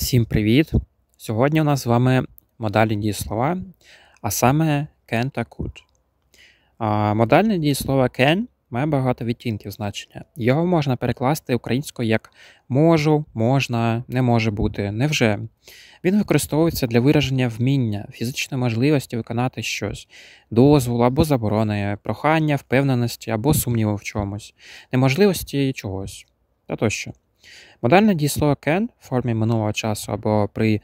Всім привіт! Сьогодні у нас з вами модальні дієслова, а саме can та could. Модальне дієслово can має багато відтінків значення. Його можна перекласти українською як можу, можна, не може бути, невже. Він використовується для вираження вміння, фізичної можливості виконати щось, дозволу або заборони, прохання, впевненості або сумніву в чомусь, неможливості чогось та тощо. Модальне дієслово can в формі минулого часу або при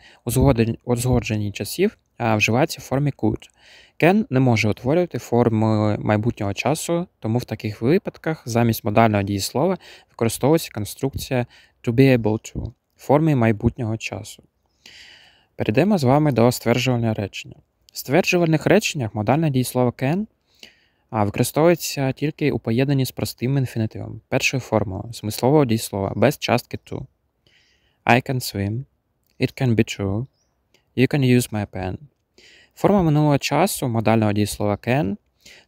узгодженні часів вживається в формі could. Can не може утворювати форми майбутнього часу, тому в таких випадках замість модального дієслова використовується конструкція to be able to в формі майбутнього часу. Перейдемо з вами до стверджувального речення. В стверджувальних реченнях модальне дієслово can а використовується тільки у поєднанні з простим інфінітивом, першою формою смислового дієслова без частки to. I can swim. It can be true. You can use my pen. Форма минулого часу модального дієслова can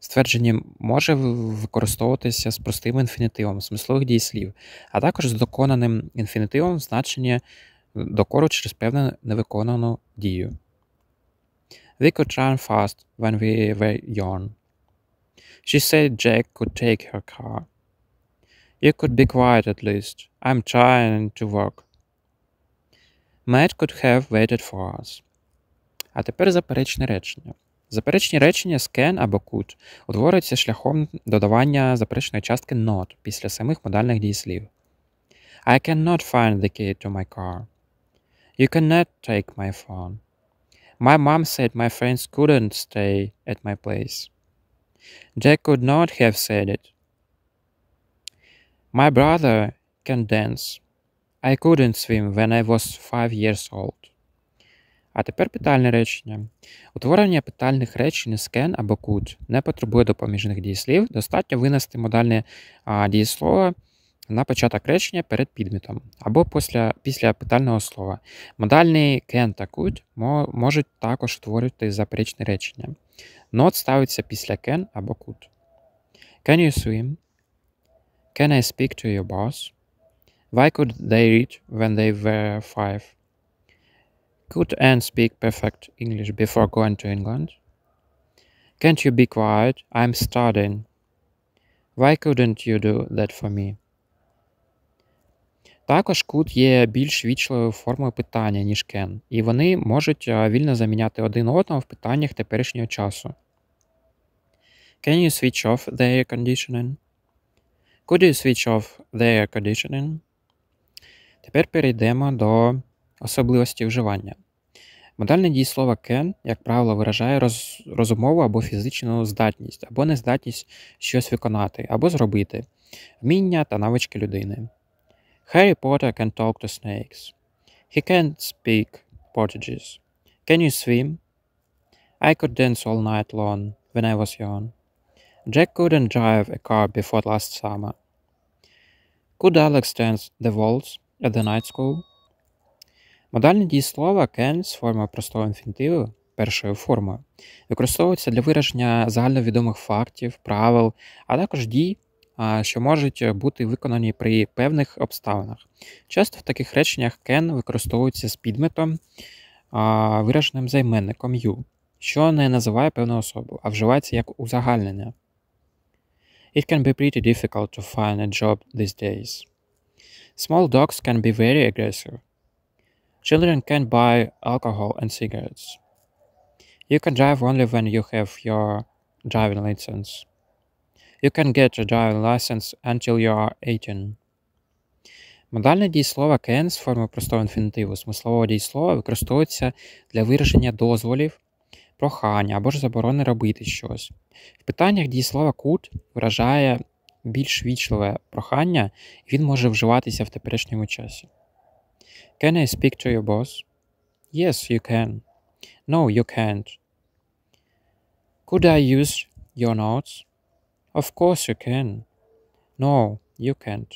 ствердженням може використовуватися з простим інфінітивом смислових дієслів, а також з доконаним інфінітивом значення докору через певну невиконану дію. We could run fast when we were young. She said Jack could take her car. You could be quiet at least. I'm trying to work. Matt could have waited for us. А тепер заперечне речення. Заперечні речення scan або could утворюються шляхом додавання заперечної частки not після самих модальних дієслів. I cannot find the key to my car. You cannot take my phone. My mom said my friends couldn't stay at my place. Jack could not have said it. My brother can dance. I couldn't swim when I was five years old. А тепер питальне речення. Утворення питальних речень can або could не потребує допоміжних дієслів. Достатньо винести модальне дієслово на початок речення перед підмітом або після після питального слова. Модальний can та could можуть також творити заперечне речення. Not ставиться після can або could. Can you swim? Can I speak to your boss? Why could they read when they were five? Could Anne speak perfect English before going to England? Can't you be quiet? I'm studying. Why couldn't you do that for me? Також кут є більш вічливою формою питання, ніж кен, і вони можуть е, вільно заміняти один одного в питаннях теперішнього часу. Can you switch off the air conditioning? Could you switch off the air conditioning? Тепер перейдемо до особливості вживання. Модальне дієслово can, як правило, виражає роз, розумову або фізичну здатність, або нездатність щось виконати, або зробити, вміння та навички людини. Harry Potter can talk to snakes. He can speak Portuguese. Can you swim? I could dance all night long when I was young. Jack couldn't drive a car before last summer. Could Alex dance the waltz at the night school? Модальне дієслово can з формою простого інфінтиву першою формою використовується для вираження загальновідомих фактів, правил, а також дій, що можуть бути виконані при певних обставинах. Часто в таких реченнях can використовується з підметом, вираженим займенником you, що не називає певну особу, а вживається як узагальнення. It can be pretty difficult to find a job these days. Small dogs can be very aggressive. Children can buy alcohol and cigarettes. You can drive only when you have your driving license. You can get a driving license until you are 18. Модальне дієслово can з форми простого інфінітиву смислового дієслова використовується для вираження дозволів, прохання або ж заборони робити щось. В питаннях дієслова could вражає більш вічливе прохання, і він може вживатися в теперішньому часі. Can I speak to your boss? Yes, you can. No, you can't. Could I use your notes? Of course you can. No, you can't.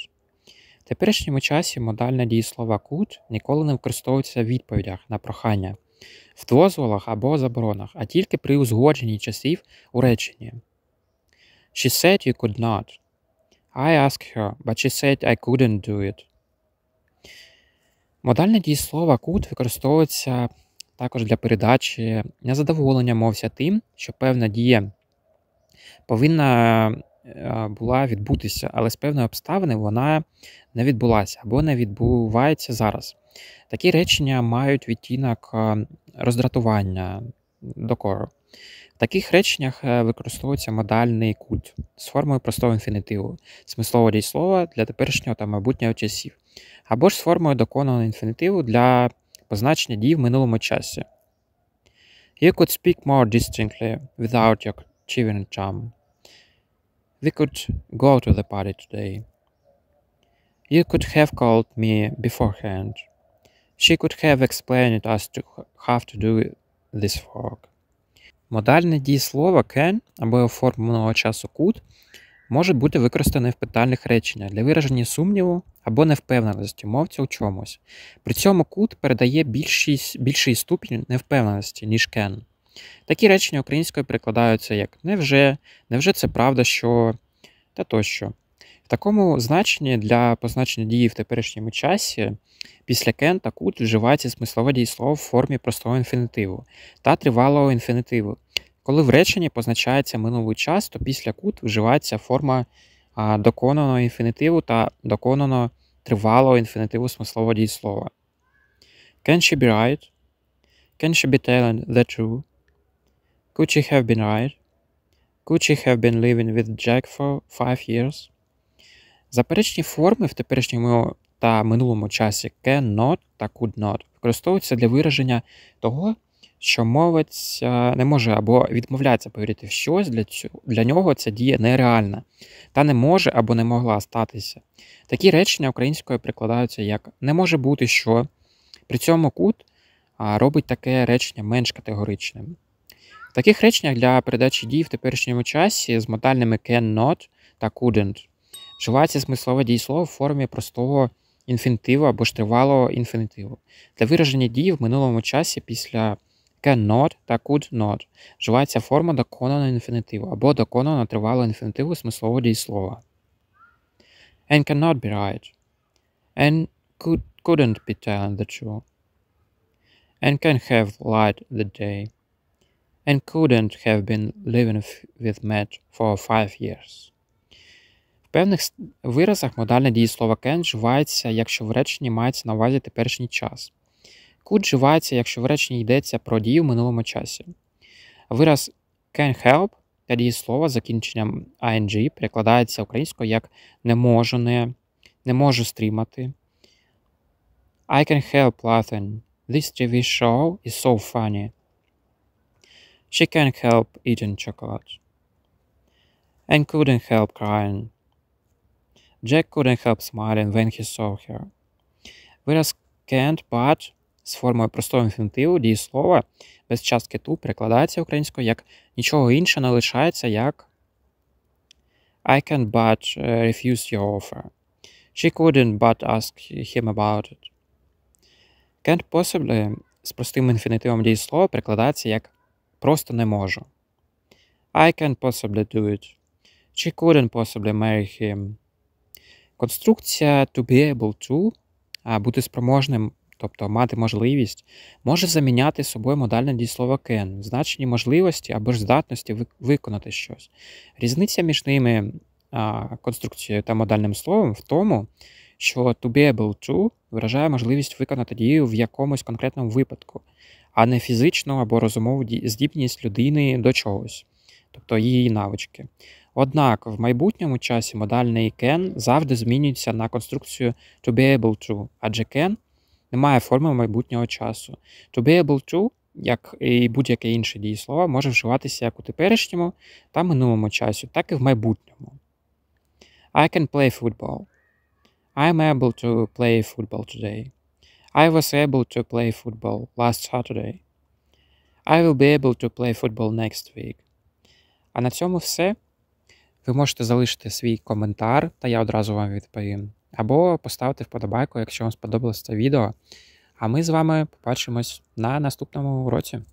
В теперішньому часі модальне дієслова could ніколи не використовується в відповідях на прохання, в дозволах або заборонах, а тільки при узгодженні часів у реченні. She said you could not. I asked her, but she said I couldn't do it. Модальне дієслова could використовується також для передачі незадоволення мовся тим, що певна дія повинна е, була відбутися, але з певної обставини вона не відбулася або не відбувається зараз. Такі речення мають відтінок е, роздратування докору. В таких реченнях е, використовується модальний культ з формою простого інфінітиву, смислового дієслова для теперішнього та майбутнього часів, або ж з формою доконаного інфінітиву для позначення дій в минулому часі. You could speak more distinctly without your Chiven Cham. We could go to the party today. You could have called me beforehand. She could have explained us to have to do this work. Модальне дієслово can або формного часу could може бути використане в питальних реченнях для вираження сумніву або невпевненості мовця у чомусь. При цьому could передає більший, більший ступінь невпевненості, ніж can. Такі речення українською перекладаються як невже, невже це правда, що та тощо. В такому значенні для позначення дії в теперішньому часі після кен та кут вживається смислове дієслово в формі простого інфінітиву та тривалого інфінітиву. Коли в реченні позначається минулий час, то після кут вживається форма доконаного інфінітиву та доконаного тривалого інфінітиву смислового дієслова. Can she be right? Can she be telling the truth? Could she have been right? Could she have been living with Jack for five years? Заперечні форми в теперішньому та минулому часі can not та could not використовуються для вираження того, що мовець не може або відмовляється повірити в щось, для цього, для нього ця дія нереальна, та не може або не могла статися. Такі речення українською прикладаються як не може бути що. При цьому кут робить таке речення менш категоричним таких реченнях для передачі дій в теперішньому часі з модальними can not та couldn't вживається смислове дієслово в формі простого інфінітиву або ж тривалого інфінітиву. Для вираження дій в минулому часі після can not та could not вживається форма доконаного інфінітиву або доконаного тривалого інфінітиву смислового дієслова. And cannot be right. And could, couldn't be telling the truth. And can have light the day and couldn't have been living with Matt for five years. В певних виразах модальне дієслово can вживається, якщо в реченні мається на увазі теперішній час. Could вживається, якщо в реченні йдеться про дію в минулому часі. Вираз can help та дієслово з закінченням ing перекладається українською як не можу, не, не можу стрімати. I can help Latin. This TV show is so funny. She can't help eating chocolate. And couldn't help crying. Jack couldn't help smiling when he saw her. Вираз can't but з формою простого інфінтиву дієслова без частки ту перекладається українською як нічого інше не лишається як I can't but refuse your offer. She couldn't but ask him about it. Can't possibly з простим інфінітивом дієслова перекладається як Просто не можу. I can't possibly do it. She couldn't possibly marry him. Конструкція to be able to а бути спроможним, тобто мати можливість, може заміняти собою модальне дієслово can в значенні можливості або ж здатності виконати щось. Різниця між ними конструкцією та модальним словом в тому, що to be able to виражає можливість виконати дію в якомусь конкретному випадку, а не фізичну або розумову здібність людини до чогось, тобто її навички. Однак в майбутньому часі модальний can завжди змінюється на конструкцію to be able to, адже can не має форми майбутнього часу. To be able to, як і будь-яке інше дієслово, може вживатися як у теперішньому та минулому часі, так і в майбутньому. I can play football. I'm able to play football today. I was able to play football last Saturday. I will be able to play football next week. А на цьому все. Ви можете залишити свій коментар, та я одразу вам відповім. Або поставити вподобайку, якщо вам сподобалось це відео. А ми з вами побачимось на наступному уроці.